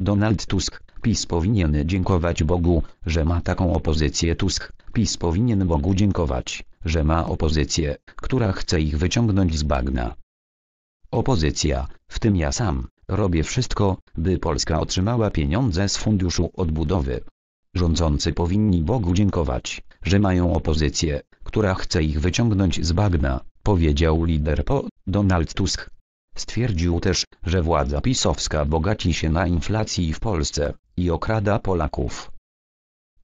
Donald Tusk, PiS powinien dziękować Bogu, że ma taką opozycję Tusk, PiS powinien Bogu dziękować, że ma opozycję, która chce ich wyciągnąć z bagna. Opozycja, w tym ja sam, robię wszystko, by Polska otrzymała pieniądze z Funduszu Odbudowy. Rządzący powinni Bogu dziękować, że mają opozycję, która chce ich wyciągnąć z bagna, powiedział lider po Donald Tusk. Stwierdził też, że władza pisowska bogaci się na inflacji w Polsce i okrada Polaków.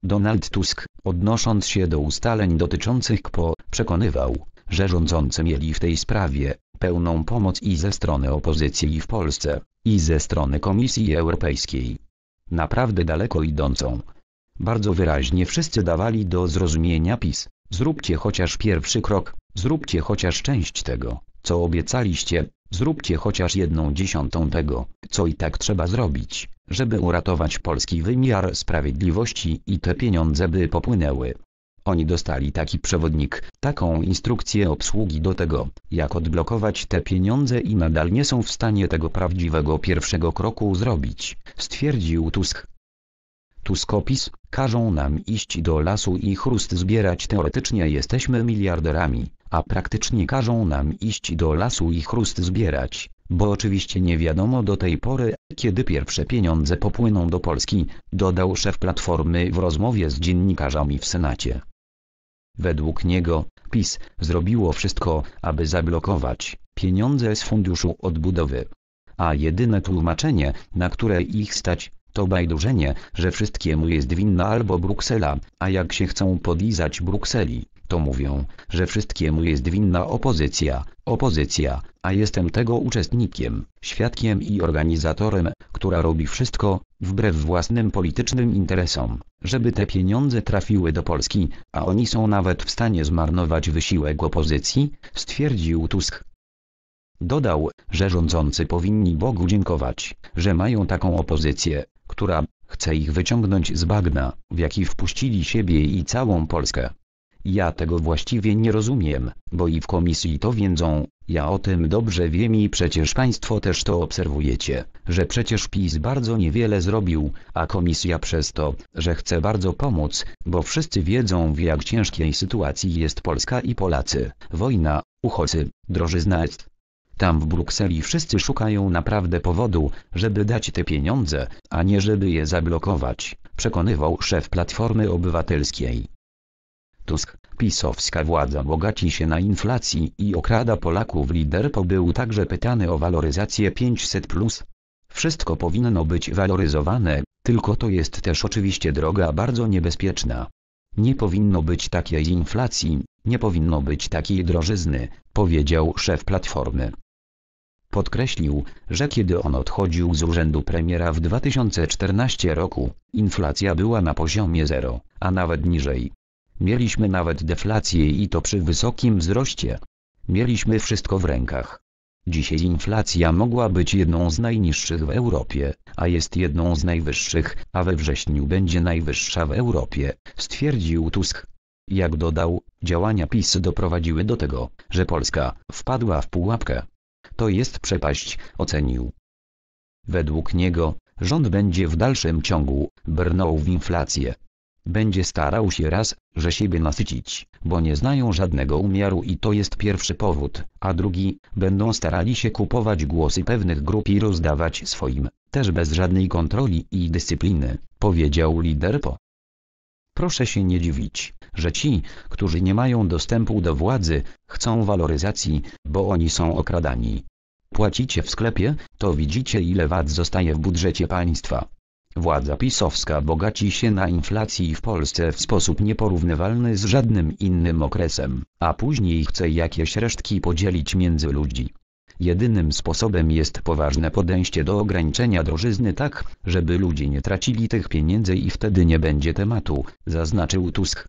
Donald Tusk, odnosząc się do ustaleń dotyczących KPO, przekonywał, że rządzący mieli w tej sprawie pełną pomoc i ze strony opozycji w Polsce, i ze strony Komisji Europejskiej. Naprawdę daleko idącą. Bardzo wyraźnie wszyscy dawali do zrozumienia PiS, zróbcie chociaż pierwszy krok, zróbcie chociaż część tego, co obiecaliście, Zróbcie chociaż jedną dziesiątą tego, co i tak trzeba zrobić, żeby uratować polski wymiar sprawiedliwości i te pieniądze by popłynęły. Oni dostali taki przewodnik, taką instrukcję obsługi do tego, jak odblokować te pieniądze i nadal nie są w stanie tego prawdziwego pierwszego kroku zrobić, stwierdził Tusk. Tuskopis, każą nam iść do lasu i chrust zbierać teoretycznie jesteśmy miliarderami, a praktycznie każą nam iść do lasu i chrust zbierać, bo oczywiście nie wiadomo do tej pory, kiedy pierwsze pieniądze popłyną do Polski, dodał szef Platformy w rozmowie z dziennikarzami w Senacie. Według niego, PiS zrobiło wszystko, aby zablokować pieniądze z Funduszu Odbudowy. A jedyne tłumaczenie, na które ich stać, to bajdurzenie, że wszystkiemu jest winna albo Bruksela, a jak się chcą podlizać Brukseli, to mówią, że wszystkiemu jest winna opozycja, opozycja, a jestem tego uczestnikiem, świadkiem i organizatorem, która robi wszystko, wbrew własnym politycznym interesom, żeby te pieniądze trafiły do Polski, a oni są nawet w stanie zmarnować wysiłek opozycji, stwierdził Tusk. Dodał, że rządzący powinni Bogu dziękować, że mają taką opozycję, która chce ich wyciągnąć z bagna, w jaki wpuścili siebie i całą Polskę. Ja tego właściwie nie rozumiem, bo i w komisji to wiedzą, ja o tym dobrze wiem i przecież Państwo też to obserwujecie, że przecież PiS bardzo niewiele zrobił, a komisja przez to, że chce bardzo pomóc, bo wszyscy wiedzą w jak ciężkiej sytuacji jest Polska i Polacy, wojna, uchodźcy, drożyzna jest, tam w Brukseli wszyscy szukają naprawdę powodu, żeby dać te pieniądze, a nie żeby je zablokować, przekonywał szef Platformy Obywatelskiej. Tusk, pisowska władza bogaci się na inflacji i okrada Polaków lider był także pytany o waloryzację 500+. Plus. Wszystko powinno być waloryzowane, tylko to jest też oczywiście droga bardzo niebezpieczna. Nie powinno być takiej inflacji, nie powinno być takiej drożyzny, powiedział szef Platformy. Podkreślił, że kiedy on odchodził z urzędu premiera w 2014 roku, inflacja była na poziomie zero, a nawet niżej. Mieliśmy nawet deflację i to przy wysokim wzroście. Mieliśmy wszystko w rękach. Dzisiaj inflacja mogła być jedną z najniższych w Europie, a jest jedną z najwyższych, a we wrześniu będzie najwyższa w Europie, stwierdził Tusk. Jak dodał, działania PiS doprowadziły do tego, że Polska wpadła w pułapkę to jest przepaść, ocenił. Według niego, rząd będzie w dalszym ciągu brnął w inflację. Będzie starał się raz, że siebie nasycić, bo nie znają żadnego umiaru i to jest pierwszy powód, a drugi, będą starali się kupować głosy pewnych grup i rozdawać swoim, też bez żadnej kontroli i dyscypliny, powiedział lider po Proszę się nie dziwić, że ci, którzy nie mają dostępu do władzy, chcą waloryzacji, bo oni są okradani. Płacicie w sklepie, to widzicie ile VAT zostaje w budżecie państwa. Władza pisowska bogaci się na inflacji w Polsce w sposób nieporównywalny z żadnym innym okresem, a później chce jakieś resztki podzielić między ludzi. Jedynym sposobem jest poważne podejście do ograniczenia drożyzny tak, żeby ludzie nie tracili tych pieniędzy i wtedy nie będzie tematu, zaznaczył Tusk.